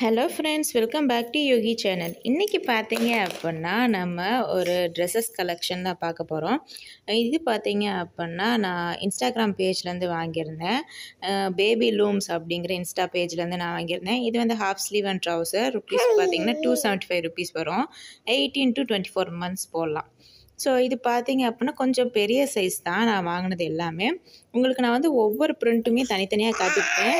hello friends welcome back to Yogi channel இன்றைக்கி பார்த்தீங்க அப்படின்னா நம்ம ஒரு ட்ரெஸ்ஸஸ் கலெக்ஷன் தான் பார்க்க போகிறோம் இது பார்த்தீங்க அப்படின்னா நான் இன்ஸ்டாகிராம் பேஜ்லேருந்து வாங்கியிருந்தேன் பேபி லூம்ஸ் அப்படிங்கிற இன்ஸ்டா பேஜ்லேருந்து நான் வாங்கியிருந்தேன் இது வந்து half sleeve and trouser rupees பார்த்தீங்கன்னா டூ செவன்ட்டி ஃபைவ் ருபீஸ் வரும் eighteen to twenty four months போடலாம் ஸோ இது பார்த்தீங்க அப்படின்னா கொஞ்சம் பெரிய சைஸ் தான் நான் வாங்கினது எல்லாமே உங்களுக்கு நான் வந்து ஒவ்வொரு ப்ரிண்ட்டுமே தனித்தனியாக காட்டிருக்கேன்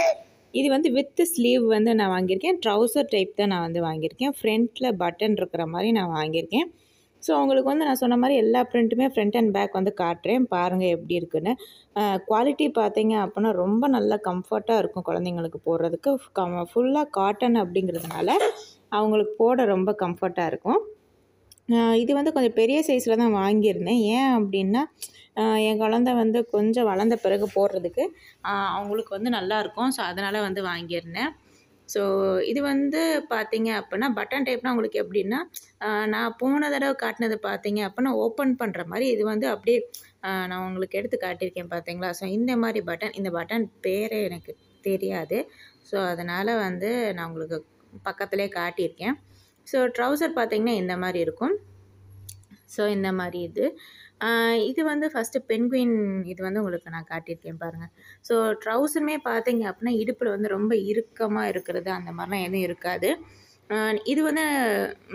இது வந்து வித் ஸ்லீவ் வந்து நான் வாங்கியிருக்கேன் ட்ரௌசர் டைப் தான் நான் வந்து வாங்கியிருக்கேன் ஃப்ரண்ட்டில் பட்டன் இருக்கிற மாதிரி நான் வாங்கியிருக்கேன் ஸோ உங்களுக்கு வந்து நான் சொன்ன மாதிரி எல்லா ப்ரிண்ட்டுமே ஃப்ரண்ட் அண்ட் பேக் வந்து காட்டுறேன் பாருங்கள் எப்படி இருக்குன்னு குவாலிட்டி பார்த்தீங்க அப்படின்னா ரொம்ப நல்லா கம்ஃபர்ட்டாக இருக்கும் குழந்தைங்களுக்கு போடுறதுக்கு ஃபுல்லாக காட்டன் அப்படிங்கிறதுனால அவங்களுக்கு போட ரொம்ப கம்ஃபர்ட்டாக இருக்கும் இது வந்து கொஞ்சம் பெரிய சைஸில் தான் வாங்கியிருந்தேன் ஏன் அப்படின்னா என் குழந்த வந்து கொஞ்சம் வளர்ந்த பிறகு போடுறதுக்கு அவங்களுக்கு வந்து நல்லாயிருக்கும் ஸோ அதனால் வந்து வாங்கியிருந்தேன் ஸோ இது வந்து பார்த்தீங்க அப்படின்னா பட்டன் டைப்னா உங்களுக்கு எப்படின்னா நான் போன தடவை காட்டினது பார்த்தீங்க அப்படின்னா ஓப்பன் பண்ணுற மாதிரி இது வந்து அப்படியே நான் உங்களுக்கு எடுத்து காட்டியிருக்கேன் பார்த்தீங்களா ஸோ இந்த மாதிரி பட்டன் இந்த பட்டன் பேரே எனக்கு தெரியாது ஸோ அதனால் வந்து நான் உங்களுக்கு பக்கத்துலேயே காட்டியிருக்கேன் ஸோ ட்ரௌசர் பார்த்திங்கன்னா இந்த மாதிரி இருக்கும் ஸோ இந்த மாதிரி இது இது வந்து ஃபஸ்ட்டு பென்குயின் இது வந்து உங்களுக்கு நான் காட்டியிருக்கேன் பாருங்கள் ஸோ ட்ரௌசருமே பார்த்தீங்க அப்படின்னா இடுப்பில் வந்து ரொம்ப இறுக்கமாக இருக்கிறது அந்த மாதிரிலாம் எதுவும் இருக்காது இது வந்து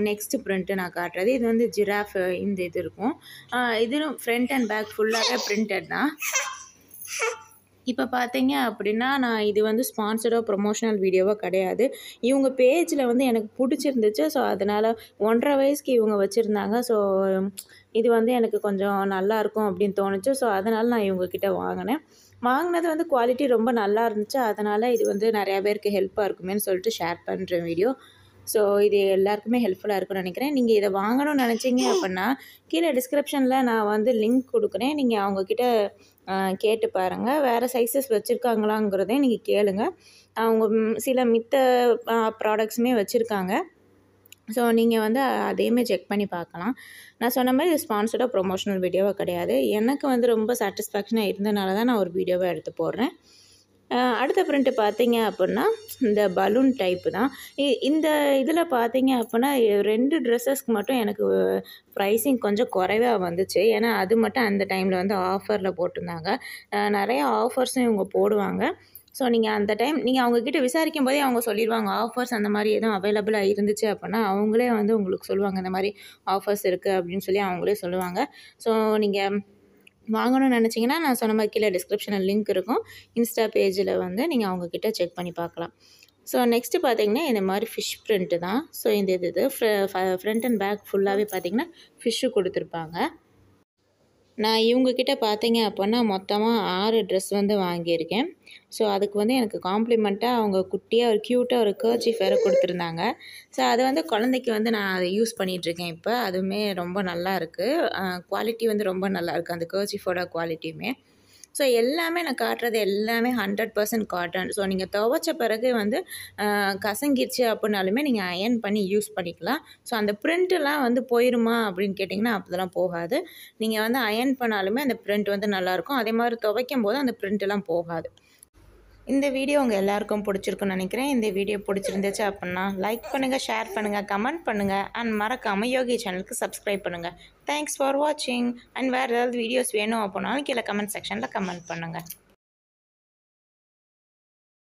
நெக்ஸ்ட் ப்ரிண்ட்டு நான் காட்டுறது இது வந்து ஜிராஃப் இந்த இது இருக்கும் இதுவும் ஃப்ரண்ட் அண்ட் பேக் ஃபுல்லாகவே பிரிண்டட் தான் இப்போ பார்த்தீங்க அப்படின்னா நான் இது வந்து ஸ்பான்சர்டோ ப்ரொமோஷனல் வீடியோவோ கிடையாது இவங்க பேஜில் வந்து எனக்கு பிடிச்சிருந்துச்சு ஸோ அதனால் ஒன்றரை வயசுக்கு இவங்க வச்சுருந்தாங்க ஸோ இது வந்து எனக்கு கொஞ்சம் நல்லாயிருக்கும் அப்படின்னு தோணுச்சு ஸோ அதனால் நான் இவங்கக்கிட்ட வாங்கினேன் வாங்கினது வந்து குவாலிட்டி ரொம்ப நல்லா இருந்துச்சு அதனால் இது வந்து நிறையா பேருக்கு ஹெல்ப்பாக இருக்குமேனு சொல்லிட்டு ஷேர் பண்ணுறேன் வீடியோ ஸோ இது எல்லாருக்குமே ஹெல்ப்ஃபுல்லாக இருக்கும்னு நினைக்கிறேன் நீங்கள் இதை வாங்கணும்னு நினச்சிங்க அப்படின்னா கீழே டிஸ்கிரிப்ஷனில் நான் வந்து லிங்க் கொடுக்குறேன் நீங்கள் அவங்கக்கிட்ட கேட்டு பாருங்கள் வேறு சைஸஸ் வச்சுருக்காங்களாங்கிறதே நீங்கள் கேளுங்க அவங்க சில மித்த ப்ராடக்ட்ஸுமே வச்சுருக்காங்க ஸோ நீங்கள் வந்து அதையுமே செக் பண்ணி பார்க்கலாம் நான் சொன்ன மாதிரி இது ஸ்பான்சர்டாக ப்ரொமோஷனல் வீடியோவாக கிடையாது எனக்கு வந்து ரொம்ப சாட்டிஸ்ஃபேக்ஷனாக இருந்தனால தான் நான் ஒரு வீடியோவாக எடுத்து போடுறேன் அடுத்த பிரிண்ட்டு பார்த்தீங்க அப்புடின்னா இந்த பலூன் டைப்பு தான் இந்த இதில் பார்த்தீங்க அப்புடின்னா ரெண்டு ட்ரெஸ்ஸஸ்க்கு மட்டும் எனக்கு ப்ரைஸிங் கொஞ்சம் குறைவாக வந்துச்சு ஏன்னா அது மட்டும் அந்த டைமில் வந்து ஆஃபரில் போட்டிருந்தாங்க நிறையா ஆஃபர்ஸும் இவங்க போடுவாங்க ஸோ நீங்கள் அந்த டைம் நீங்கள் அவங்கக்கிட்ட விசாரிக்கும் போதே அவங்க சொல்லிடுவாங்க ஆஃபர்ஸ் அந்த மாதிரி எதுவும் அவைலபிளாக இருந்துச்சு அப்படின்னா அவங்களே வந்து உங்களுக்கு சொல்லுவாங்க இந்த மாதிரி ஆஃபர்ஸ் இருக்குது அப்படின்னு சொல்லி அவங்களே சொல்லுவாங்க ஸோ நீங்கள் வாங்கணும்னு நினச்சிங்கன்னா நான் சொன்ன மாதிரி கீழே டிஸ்கிரிப்ஷனில் லிங்க் இருக்கும் இன்ஸ்டா பேஜில் வந்து நீங்கள் அவங்கக்கிட்ட செக் பண்ணி பார்க்கலாம் ஸோ நெக்ஸ்ட்டு பார்த்தீங்கன்னா இந்த மாதிரி ஃபிஷ் பிரிண்ட்டு தான் ஸோ இந்த இது இது ஃப்ரண்ட் அண்ட் பேக் ஃபுல்லாகவே பார்த்தீங்கன்னா ஃபிஷ்ஷு கொடுத்துருப்பாங்க நான் இவங்கக்கிட்ட பார்த்தீங்க அப்போன்னா மொத்தமாக ஆறு ட்ரெஸ் வந்து வாங்கியிருக்கேன் ஸோ அதுக்கு வந்து எனக்கு காம்ப்ளிமெண்ட்டாக அவங்க குட்டியாக ஒரு க்யூட்டாக ஒரு கேர்ச்சி ஃபேரை கொடுத்துருந்தாங்க ஸோ அது வந்து குழந்தைக்கு வந்து நான் அதை யூஸ் பண்ணிகிட்ருக்கேன் இப்போ அதுவுமே ரொம்ப நல்லா இருக்குது குவாலிட்டி வந்து ரொம்ப நல்லா இருக்குது அந்த ஃபோட குவாலிட்டியுமே ஸோ எல்லாமே நான் காட்டுறது எல்லாமே ஹண்ட்ரட் பர்சன்ட் காட்டன் ஸோ நீங்கள் துவைச்ச பிறகு வந்து கசங்கிடுச்சு அப்படின்னாலுமே நீங்கள் அயன் பண்ணி யூஸ் பண்ணிக்கலாம் ஸோ அந்த பிரிண்ட்டெல்லாம் வந்து போயிருமா அப்படின்னு கேட்டிங்கன்னா அப்போதெல்லாம் போகாது நீங்கள் வந்து அயன் பண்ணாலுமே அந்த பிரிண்ட் வந்து நல்லாயிருக்கும் அதே மாதிரி துவைக்கும் போது அந்த பிரிண்ட்டெல்லாம் போகாது இந்த வீடியோ உங்கள் எல்லாருக்கும் பிடிச்சிருக்குன்னு நினைக்கிறேன் இந்த வீடியோ பிடிச்சிருந்துச்சு அப்படின்னா லைக் பண்ணுங்கள் ஷேர் பண்ணுங்கள் கமெண்ட் பண்ணுங்கள் அண்ட் மறக்காமல் யோகி சேனலுக்கு சப்ஸ்கிரைப் பண்ணுங்கள் தேங்க்ஸ் ஃபார் வாட்சிங் அண்ட் வேறு ஏதாவது வீடியோஸ் வேணும் அப்படின்னாலும் கீழே கமெண்ட் செக்ஷனில் கமெண்ட் பண்ணுங்கள்